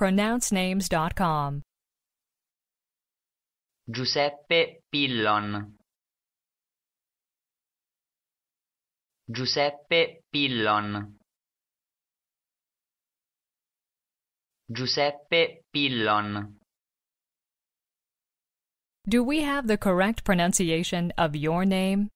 pronouncenames.com. Giuseppe Pillon Giuseppe Pillon Giuseppe Pillon Do we have the correct pronunciation of your name?